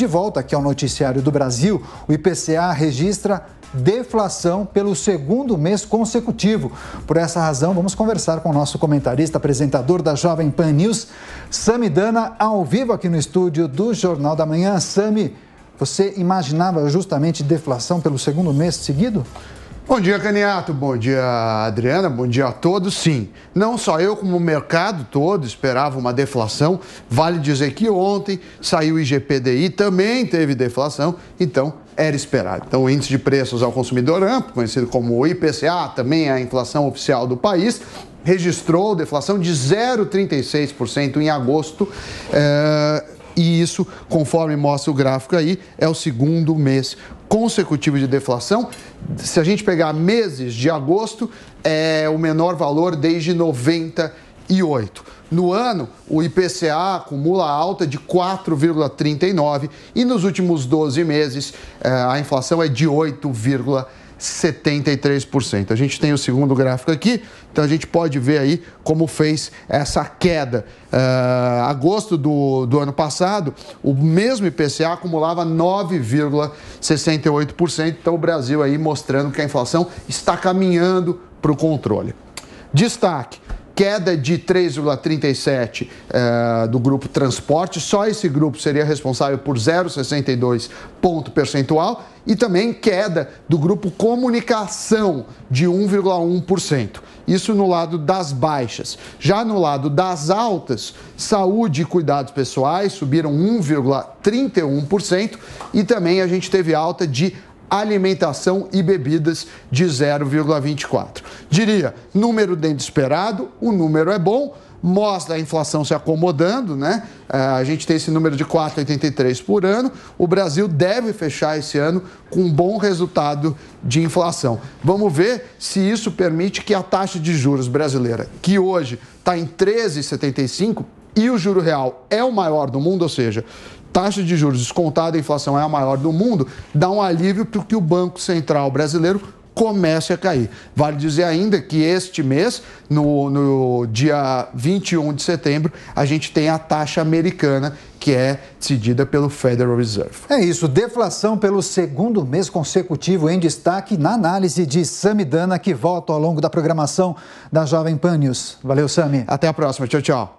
De volta aqui ao noticiário do Brasil, o IPCA registra deflação pelo segundo mês consecutivo. Por essa razão, vamos conversar com o nosso comentarista, apresentador da Jovem Pan News, Dana, ao vivo aqui no estúdio do Jornal da Manhã. Sami, você imaginava justamente deflação pelo segundo mês seguido? Bom dia, Caniato. Bom dia, Adriana. Bom dia a todos. Sim, não só eu, como o mercado todo esperava uma deflação. Vale dizer que ontem saiu o IGPDI, também teve deflação, então era esperado. Então, o índice de preços ao consumidor amplo, conhecido como o IPCA, também é a inflação oficial do país, registrou deflação de 0,36% em agosto. É e isso, conforme mostra o gráfico aí, é o segundo mês consecutivo de deflação. Se a gente pegar meses de agosto, é o menor valor desde 98. No ano, o IPCA acumula alta de 4,39 e nos últimos 12 meses é, a inflação é de 8,39. 73%. A gente tem o segundo gráfico aqui, então a gente pode ver aí como fez essa queda. Uh, agosto do, do ano passado, o mesmo IPCA acumulava 9,68%. Então o Brasil aí mostrando que a inflação está caminhando para o controle. Destaque: queda de 3,37 uh, eh, do grupo transporte, só esse grupo seria responsável por 0,62 ponto percentual, e também queda do grupo comunicação de 1,1%. Isso no lado das baixas. Já no lado das altas, saúde e cuidados pessoais subiram 1,31% e também a gente teve alta de alimentação e bebidas de 0,24. Diria, número dentro esperado, o número é bom, mostra a inflação se acomodando, né? É, a gente tem esse número de 4,83 por ano. O Brasil deve fechar esse ano com um bom resultado de inflação. Vamos ver se isso permite que a taxa de juros brasileira, que hoje está em 13,75, e o juro real é o maior do mundo, ou seja, taxa de juros descontada, a inflação é a maior do mundo, dá um alívio para que o Banco Central brasileiro comece a cair. Vale dizer ainda que este mês, no, no, dia 21 de setembro, a gente tem a taxa americana, que é decidida pelo Federal Reserve. É isso, deflação pelo segundo mês consecutivo em destaque na análise de Samidana, que volta ao longo da programação da Jovem Pan News. Valeu, Sami. Até a próxima. Tchau, tchau.